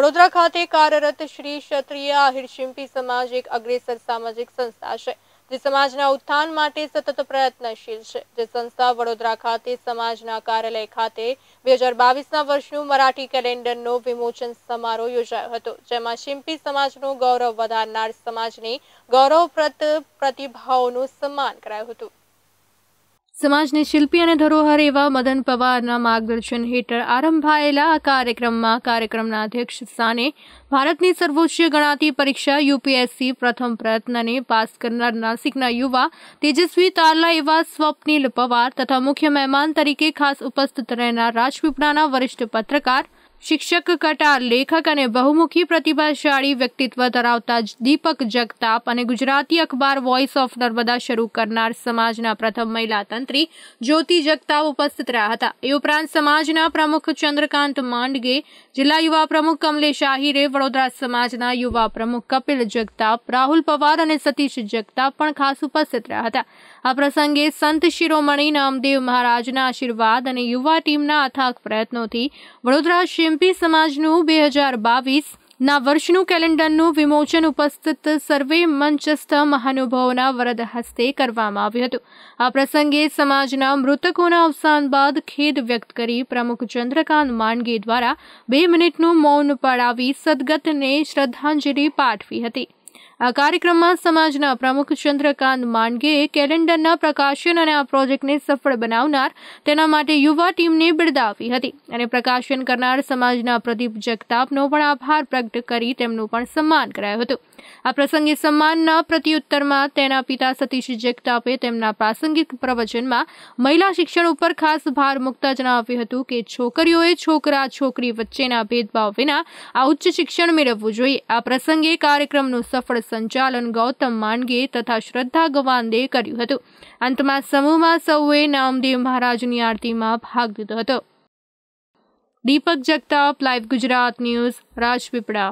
વડોદરા ખાતે કાર્યરત શ્રી ક્ષત્રિય આહિર શિંપી સમાજ એક અગ્રેસર સામાજિક સંસ્થા છે જે સમાજના ઉત્થાન માટે સતત પ્રયત્નશીલ છે જે સંસ્થા વડોદરા ખાતે સમાજના કાર્યાલય ખાતે બે હજાર બાવીસના વર્ષનું મરાઠી કેલેન્ડરનો વિમોચન સમારોહ યોજાયો હતો જેમાં શિમ્પી સમાજનું ગૌરવ વધારનાર સમાજની ગૌરવપ્રત પ્રતિભાઓનું સન્માન કરાયું હતું સમાજની શિલ્પી અને ધરોહર એવા મદન પવારના માર્ગદર્શન હેઠળ આરંભાયેલા આ કાર્યક્રમમાં કાર્યક્રમના અધ્યક્ષ સ્થાને ભારતની સર્વોચ્ચ ગણાતી પરીક્ષા યુપીએસસી પ્રથમ પ્રયત્નને પાસ કરનાર નાસિકના યુવા તેજસ્વી તારલા એવા સ્વપ્નિલ પવાર તથા મુખ્ય મહેમાન તરીકે ખાસ ઉપસ્થિત રહેનાર રાજપીપળાના વરિષ્ઠ પત્રકાર શિક્ષક કટા લેખક અને બહુમુખી પ્રતિભાશાળી વ્યક્તિત્વ ધરાવતા દીપક જગતા અને ગુજરાતી અખબાર વોઇસ ઓફ नर्मदा શરૂ કરનાર સમાજના પ્રથમ મહિલા તંત્રી જ્યોતિ જગતા ઉપસ્થિત રહ્યા હતા. ઉપરાંત સમાજના પ્રમુખ ચંદ્રકાંત માંડગે, જિલ્લા યુવા પ્રમુખ અમલેશ આહીરે, વડોદરા સમાજના યુવા પ્રમુખ કપિલ જગતા, રાહુલ પવાર અને સतीश જગતા પણ ખાસ ઉપસ્થિત રહ્યા હતા. આ પ્રસંગે સંત શિરોમણી નામદેવ મહારાજના આશીર્વાદ અને યુવા ટીમના अथક પ્રયત્નોથી વડોદરા GPI સમાજનું 2022 ના વર્ષનું કેલેન્ડરનું વિમોચન ઉપસ્થિત સર્વે મંચસ્થ મહાનુભાવોના વરદ હસ્તે કરવામાં આવ્યું હતું આ પ્રસંગે સમાજના મૃતકોના અવસાન બાદ ખેદ વ્યક્ત કરી પ્રમુખ ચંદ્રકાન માંડગે દ્વારા 2 મિનિટનું મૌન પાડાવી સદગતને શ્રદ્ધાંજલિ પાઠવી હતી આ કાર્યક્રમમાં સમાજના પ્રમુખ ચંદ્રકાંત માંડગે કેલેન્ડરના પ્રકાશન અને આ પ્રોજેક્ટને સફળ બનાવનાર તેના માટે યુવા ટીમની બિરદાવી હતી અને પ્રકાશન કરનાર સમાજના પ્રદીપ જગતાપનો પણ આભાર પ્રગટ કરી તેમનો પણ સન્માન કરાયો હતો આ પ્રસંગે સન્માનના પ્રતિઉત્તરમાં તેના પિતા સतीश જગતાપે તેમના প্রাসঙ্গিক પ્રવચનમાં મહિલા શિક્ષણ ઉપર ખાસ ભાર મૂકતા જણાવ્યું હતું કે છોકરીઓ એ છોકરા છોકરી વચ્ચેના ભેદભાવ વિના આ ઉચ્ચ શિક્ષણ મેળવવું જોઈએ આ પ્રસંગે કાર્યક્રમનો સફળ संचालन गौतम मानगे तथा श्रद्धा गवांदे કર્યું હતું અંતમાં સમૂહમાં સૌએ નામદેવ મહારાજની આરતીમાં ભાગ લીધો હતો દીપક જક્તા લાઈવ ગુજરાત ન્યૂઝ રાજપીપળા